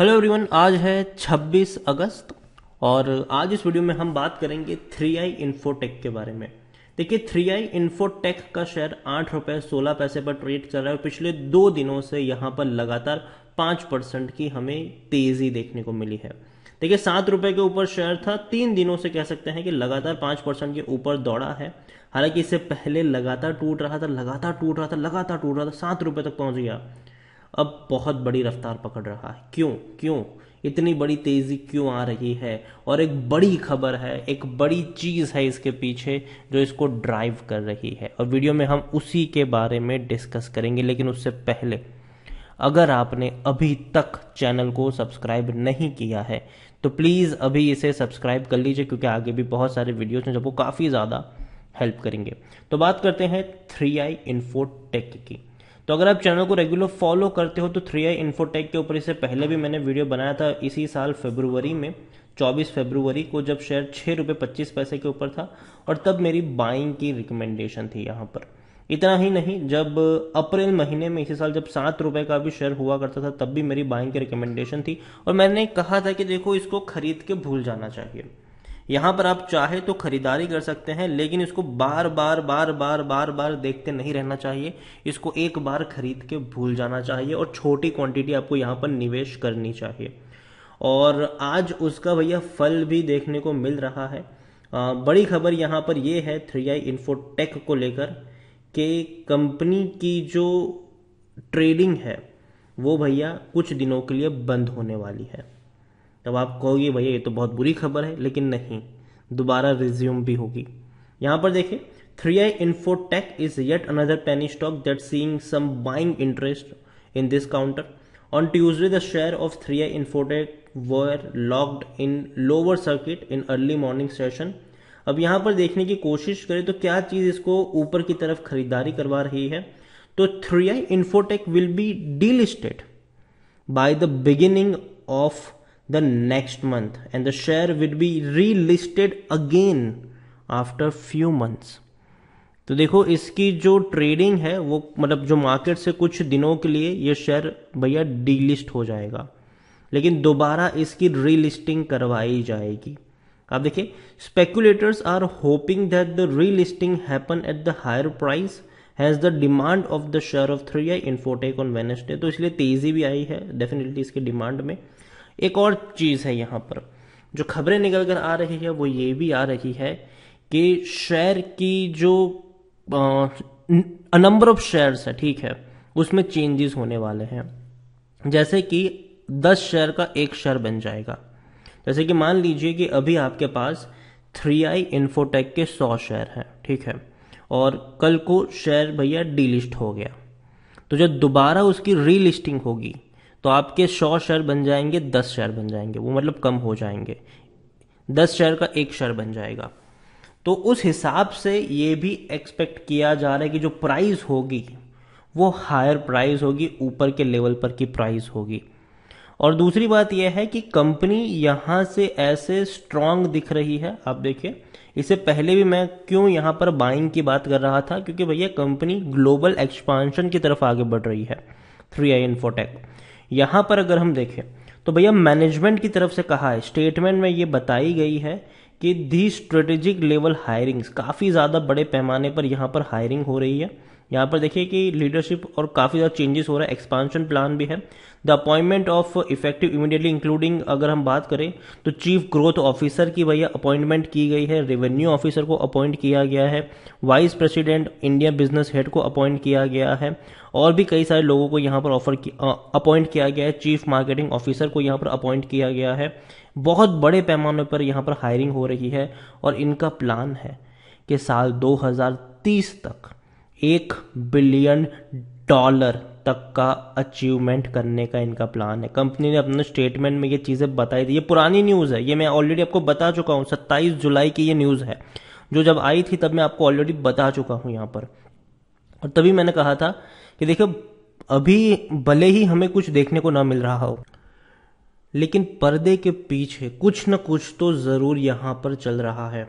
hello everyone आज है 26 अगस्त और आज इस वीडियो में हम बात करेंगे थ्री आई इन्फोटेक के बारे में देखिए थ्री आई इन्फोटेक का शेयर आठ रुपए सोलह पैसे पर ट्रेड कर रहा है और पिछले दो दिनों से यहाँ पर लगातार पांच परसेंट की हमें तेज़ी देखने को मिली है देखिए सात रुपये के ऊपर शेयर था तीन दिनों से कह सकते हैं कि लगातार पांच परसेंट के ऊपर दौड़ा है हालांकि इससे पहले लगातार टूट रहा था लगातार टूट रहा था लगातार टूट रहा था सात रुपये तक पहुंच गया अब बहुत बड़ी रफ्तार पकड़ रहा है क्यों क्यों इतनी बड़ी तेजी क्यों आ रही है और एक बड़ी खबर है एक बड़ी चीज़ है इसके पीछे जो इसको ड्राइव कर रही है और वीडियो में हम उसी के बारे में डिस्कस करेंगे लेकिन उससे पहले अगर आपने अभी तक चैनल को सब्सक्राइब नहीं किया है तो प्लीज़ अभी इसे सब्सक्राइब कर लीजिए क्योंकि आगे भी बहुत सारे वीडियोस हैं जब वो काफ़ी ज़्यादा हेल्प करेंगे तो बात करते हैं थ्री आई इन्फोटेक की तो अगर आप चैनल को रेगुलर फॉलो करते हो तो थ्री आई इन्फोटेक के ऊपर इससे पहले भी मैंने वीडियो बनाया था इसी साल फेब्रुवरी में 24 फेब्रुवरी को जब शेयर छः रुपये पच्चीस पैसे के ऊपर था और तब मेरी बाइंग की रिकमेंडेशन थी यहाँ पर इतना ही नहीं जब अप्रैल महीने में इसी साल जब सात रुपए का भी शेयर हुआ करता था तब भी मेरी बाइंग की रिकमेंडेशन थी और मैंने कहा था कि देखो इसको खरीद के भूल जाना चाहिए यहाँ पर आप चाहे तो खरीदारी कर सकते हैं लेकिन इसको बार बार बार बार बार बार देखते नहीं रहना चाहिए इसको एक बार खरीद के भूल जाना चाहिए और छोटी क्वांटिटी आपको यहाँ पर निवेश करनी चाहिए और आज उसका भैया फल भी देखने को मिल रहा है आ, बड़ी खबर यहाँ पर यह है थ्री आई इन्फोटेक को लेकर के कंपनी की जो ट्रेडिंग है वो भैया कुछ दिनों के लिए बंद होने वाली है तब आप कहोगे भैया ये तो बहुत बुरी खबर है लेकिन नहीं दोबारा रिज्यूम भी होगी यहां पर देखें three I Infotech is yet another penny stock that seeing some buying interest in this counter on Tuesday the share of three I Infotech were locked in lower circuit in early morning session अब यहां पर देखने की कोशिश करें तो क्या चीज़ इसको ऊपर की तरफ खरीदारी करवा रही है तो three I Infotech will be delisted by the beginning of the next month and the share will be relisted again after few months तो देखो इसकी जो ट्रेडिंग है वो मतलब जो मार्केट से कुछ दिनों के लिए ये शेयर भैया डीलिस्ट हो जाएगा लेकिन दोबारा इसकी रीलिस्टिंग करवाई जाएगी आप देखिए speculators are hoping that the relisting happen at the higher price has the demand of the share of three I Infotech on Wednesday तो इसलिए तेजी भी आई है डेफिनेटली इसके डिमांड में एक और चीज़ है यहाँ पर जो खबरें निकल कर आ रही है वो ये भी आ रही है कि शेयर की जो नंबर ऑफ शेयर्स है ठीक है उसमें चेंजेस होने वाले हैं जैसे कि दस शेयर का एक शेयर बन जाएगा जैसे कि मान लीजिए कि अभी आपके पास थ्री आई इन्फोटेक के सौ शेयर हैं ठीक है और कल को शेयर भैया डीलिस्ट हो गया तो जब दोबारा उसकी रीलिस्टिंग होगी तो आपके सौ शेयर बन जाएंगे दस शेयर बन जाएंगे वो मतलब कम हो जाएंगे दस शेयर का एक शेयर बन जाएगा तो उस हिसाब से ये भी एक्सपेक्ट किया जा रहा है कि जो प्राइस होगी वो हायर प्राइस होगी ऊपर के लेवल पर की प्राइस होगी और दूसरी बात यह है कि कंपनी यहाँ से ऐसे स्ट्रांग दिख रही है आप देखिए इससे पहले भी मैं क्यों यहाँ पर बाइंग की बात कर रहा था क्योंकि भैया कंपनी ग्लोबल एक्सपांशन की तरफ आगे बढ़ रही है थ्री आई इन्फोटेक यहां पर अगर हम देखें तो भैया मैनेजमेंट की तरफ से कहा है स्टेटमेंट में ये बताई गई है कि दी स्ट्रेटेजिक लेवल हायरिंग्स काफ़ी ज़्यादा बड़े पैमाने पर यहां पर हायरिंग हो रही है यहाँ पर देखिए कि लीडरशिप और काफ़ी ज़्यादा चेंजेस हो रहा है एक्सपांशन प्लान भी है the appointment of effective immediately including अगर हम बात करें तो चीफ ग्रोथ ऑफिसर की भैया अपॉइंटमेंट की गई है रेवेन्यू ऑफिसर को अपॉइंट किया गया है vice president India business head को अपॉइंट किया गया है और भी कई सारे लोगों को यहाँ पर ऑफर अपॉइंट किया गया है चीफ मार्केटिंग ऑफिसर को यहाँ पर अपॉइंट किया गया है बहुत बड़े पैमाने पर यहाँ पर हायरिंग हो रही है और इनका प्लान है कि साल 2030 तक एक बिलियन डॉलर तक का अचीवमेंट करने का इनका प्लान है कंपनी ने अपने स्टेटमेंट में ये चीज़ें बताई थी ये पुरानी न्यूज़ है ये मैं ऑलरेडी आपको बता चुका हूं सत्ताईस जुलाई की ये न्यूज़ है जो जब आई थी तब मैं आपको ऑलरेडी बता चुका हूं यहां पर और तभी मैंने कहा था कि देखो अभी भले ही हमें कुछ देखने को ना मिल रहा हो लेकिन पर्दे के पीछे कुछ ना कुछ तो ज़रूर यहां पर चल रहा है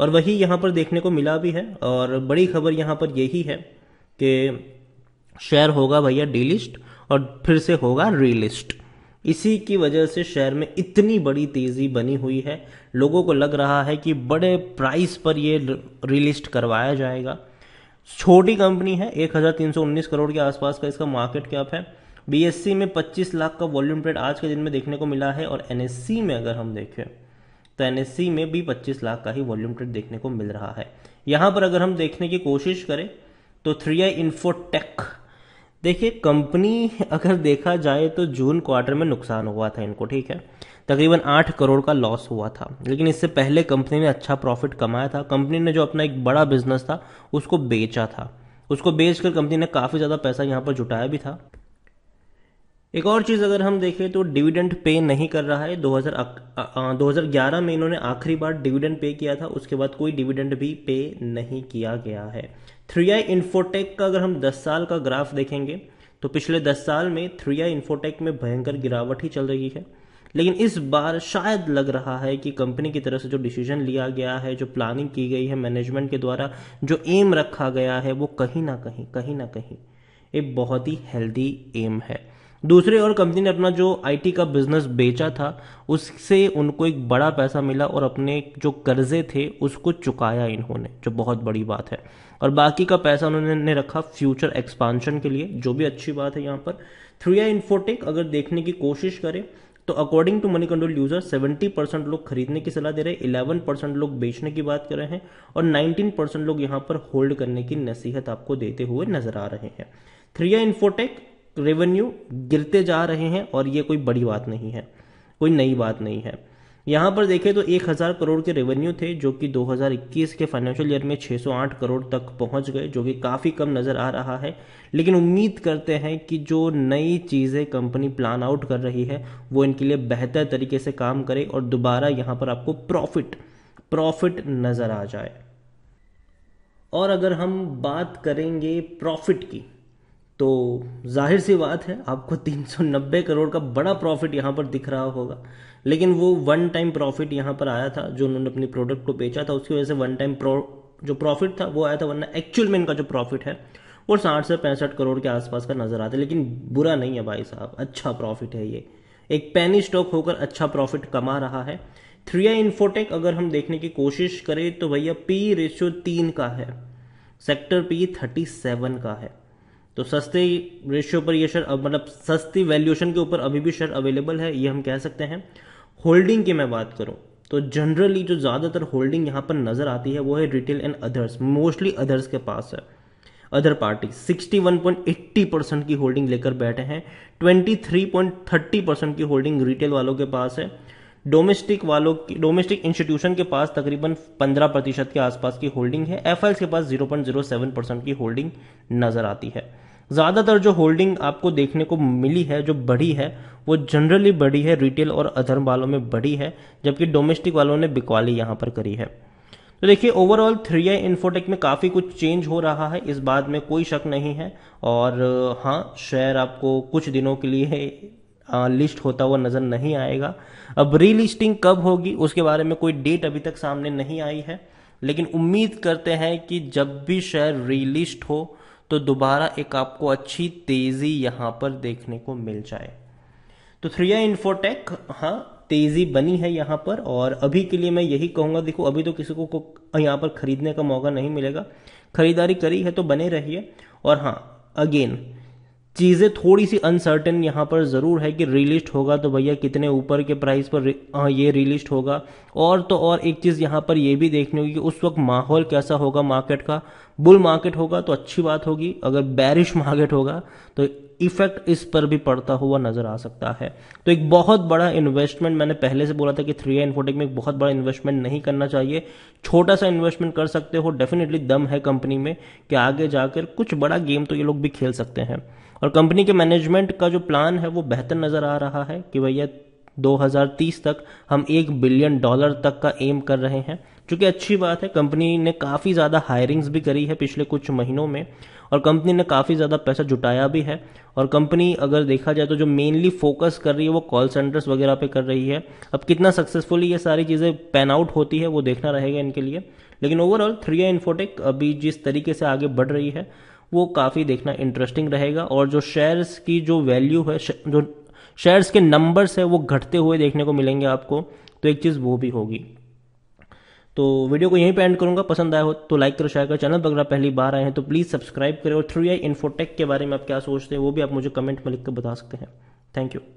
और वही यहाँ पर देखने को मिला भी है और बड़ी खबर यहाँ पर यही है कि शेयर होगा भैया डीलिस्ट और फिर से होगा रीलिस्ट इसी की वजह से शेयर में इतनी बड़ी तेज़ी बनी हुई है लोगों को लग रहा है कि बड़े प्राइस पर ये रिलिस्ट करवाया जाएगा छोटी कंपनी है 1319 करोड़ के आसपास का इसका मार्केट कैप है बीएससी में 25 लाख का वॉल्यूम ट्रेड आज के दिन में देखने को मिला है और एनएससी में अगर हम देखें तो तेनेसी में भी 25 लाख का ही वॉल्यूम ट्रेड देखने को मिल रहा है यहाँ पर अगर हम देखने की कोशिश करें तो थ्री आई इन्फोटेक देखिए कंपनी अगर देखा जाए तो जून क्वार्टर में नुकसान हुआ था इनको ठीक है तकरीबन आठ करोड़ का लॉस हुआ था लेकिन इससे पहले कंपनी ने अच्छा प्रॉफिट कमाया था कंपनी ने जो अपना एक बड़ा बिजनेस था उसको बेचा था उसको बेचकर कंपनी ने काफ़ी ज़्यादा पैसा यहाँ पर जुटाया भी था एक और चीज़ अगर हम देखें तो डिविडेंड पे नहीं कर रहा है 2000 2011 में इन्होंने आखिरी बार डिविडेंड पे किया था उसके बाद कोई डिविडेंड भी पे नहीं किया गया है थ्री आई इन्फोटेक का अगर हम 10 साल का ग्राफ देखेंगे तो पिछले 10 साल में थ्री आई इन्फोटेक में भयंकर गिरावट ही चल रही है लेकिन इस बार शायद लग रहा है कि कंपनी की तरफ से जो डिसीजन लिया गया है जो प्लानिंग की गई है मैनेजमेंट के द्वारा जो एम रखा गया है वो कहीं ना कहीं कहीं ना कहीं एक बहुत ही हेल्दी एम है दूसरे और कंपनी ने अपना जो आईटी का बिजनेस बेचा था उससे उनको एक बड़ा पैसा मिला और अपने जो कर्जे थे उसको चुकाया इन्होंने जो बहुत बड़ी बात है और बाकी का पैसा उन्होंने रखा फ्यूचर एक्सपांशन के लिए जो भी अच्छी बात है यहाँ पर थ्री आई इन्फोटेक अगर देखने की कोशिश करें तो according to Moneycontrol user 70 percent लोग खरीदने की सलाह दे रहे हैं 11 परसेंट लोग बेचने की बात कर रहे हैं और 19 परसेंट लोग यहाँ पर होल्ड करने की नसीहत आपको देते हुए नजर आ रहे हैं थ्रिया इन्फोटेक रेवेन्यू गिरते जा रहे हैं और ये कोई बड़ी बात नहीं है कोई नई बात नहीं है यहाँ पर देखें तो एक हज़ार करोड़ के रेवेन्यू थे जो कि 2021 के फाइनेंशियल ईयर में 608 करोड़ तक पहुंच गए जो कि काफ़ी कम नज़र आ रहा है लेकिन उम्मीद करते हैं कि जो नई चीज़ें कंपनी प्लान आउट कर रही है वो इनके लिए बेहतर तरीके से काम करे और दोबारा यहाँ पर आपको प्रॉफिट प्रॉफिट नज़र आ जाए और अगर हम बात करेंगे प्रॉफिट की तो जाहिर सी बात है आपको 390 करोड़ का बड़ा प्रॉफिट यहाँ पर दिख रहा होगा लेकिन वो वन टाइम प्रॉफिट यहाँ पर आया था जो उन्होंने अपने प्रोडक्ट को बेचा था उसकी वजह से वन टाइम जो प्रॉफिट था वो आया था वरना एक्चुअल में इनका जो प्रॉफिट है वो साठ से पैंसठ करोड़ के आसपास का नज़र आता है लेकिन बुरा नहीं है भाई साहब अच्छा प्रॉफिट है ये एक पैनी स्टॉक होकर अच्छा प्रॉफिट कमा रहा है थ्री आई इन्फोटेक अगर हम देखने की कोशिश करें तो भैया पी रेशियो तीन का है सेक्टर पी थर्टी सेवन का है तो सस्ते रेशियो पर यह शेयर मतलब सस्ती वैल्यूएशन के ऊपर अभी भी शेयर अवेलेबल है ये हम कह सकते हैं होल्डिंग की मैं बात करूं तो जनरली जो ज़्यादातर होल्डिंग यहां पर नज़र आती है वो है retail and others mostly others के पास है अदर पार्टी 61.80 परसेंट की होल्डिंग लेकर बैठे हैं 23.30 परसेंट की होल्डिंग रिटेल वालों के पास है डोमेस्टिक वालों की डोमेस्टिक इंस्टीट्यूशन के पास तकरीबन 15 प्रतिशत के आसपास की होल्डिंग है एफ के पास 0.07 परसेंट की होल्डिंग नज़र आती है ज़्यादातर जो होल्डिंग आपको देखने को मिली है जो बढ़ी है वो जनरली बढ़ी है रिटेल और अधर्म वालों में बढ़ी है जबकि डोमेस्टिक वालों ने बिकवाली यहाँ पर करी है तो देखिए ओवरऑल थ्री आई इन्फोटेक में काफ़ी कुछ चेंज हो रहा है इस बात में कोई शक नहीं है और हाँ शेयर आपको कुछ दिनों के लिए लिस्ट होता हुआ नज़र नहीं आएगा अब रीलिस्टिंग कब होगी उसके बारे में कोई डेट अभी तक सामने नहीं आई है लेकिन उम्मीद करते हैं कि जब भी शेयर रीलिस्ट हो तो दोबारा एक आपको अच्छी तेज़ी यहां पर देखने को मिल जाए तो थ्रिया इन्फोटेक हाँ तेज़ी बनी है यहां पर और अभी के लिए मैं यही कहूंगा देखो अभी तो किसी को, को यहां पर ख़रीदने का मौका नहीं मिलेगा ख़रीदारी करी है तो बने रहिए और हाँ अगेन चीज़ें थोड़ी सी अनसर्टेन यहाँ पर ज़रूर है कि रिलिस्ट होगा तो भैया कितने ऊपर के प्राइस पर ये रिलिस्ट होगा और तो और एक चीज़ यहाँ पर ये भी देखनी होगी कि उस वक्त माहौल कैसा होगा मार्केट का बुल मार्केट होगा तो अच्छी बात होगी अगर बैरिश मार्केट होगा तो इफेक्ट इस पर भी पड़ता हुआ नजर आ सकता है तो एक बहुत बड़ा इन्वेस्टमेंट मैंने पहले से बोला था कि थ्री इन्फोटेक में एक बहुत बड़ा इन्वेस्टमेंट नहीं करना चाहिए छोटा सा इन्वेस्टमेंट कर सकते हो डेफिनेटली दम है कंपनी में कि आगे जाकर कुछ बड़ा गेम तो ये लोग भी खेल सकते हैं और कंपनी के मैनेजमेंट का जो प्लान है वो बेहतर नज़र आ रहा है कि भैया 2030 तक हम एक बिलियन डॉलर तक का एम कर रहे हैं चूंकि अच्छी बात है कंपनी ने काफ़ी ज़्यादा हायरिंग्स भी करी है पिछले कुछ महीनों में और कंपनी ने काफ़ी ज़्यादा पैसा जुटाया भी है और कंपनी अगर देखा जाए तो जो मेनली फोकस कर रही है वो कॉल सेंटर्स वगैरह पे कर रही है अब कितना सक्सेसफुली ये सारी चीज़ें पैन आउट होती है वो देखना रहेगा इनके लिए लेकिन ओवरऑल थ्री इन्फोटेक अभी जिस तरीके से आगे बढ़ रही है वो काफ़ी देखना इंटरेस्टिंग रहेगा और जो शेयर्स की जो वैल्यू है जो शेयर्स के नंबर्स है वो घटते हुए देखने को मिलेंगे आपको तो एक चीज़ वो भी होगी तो वीडियो को यहीं पे एंड करूंगा पसंद आया हो तो लाइक करो शेयर करो चैनल पर अगर आप पहली बार आए हैं तो प्लीज़ सब्सक्राइब करें और थ्री आई इन्फोटेक के बारे में आप क्या सोचते हैं वो भी आप मुझे कमेंट में लिख कर बता सकते हैं थैंक यू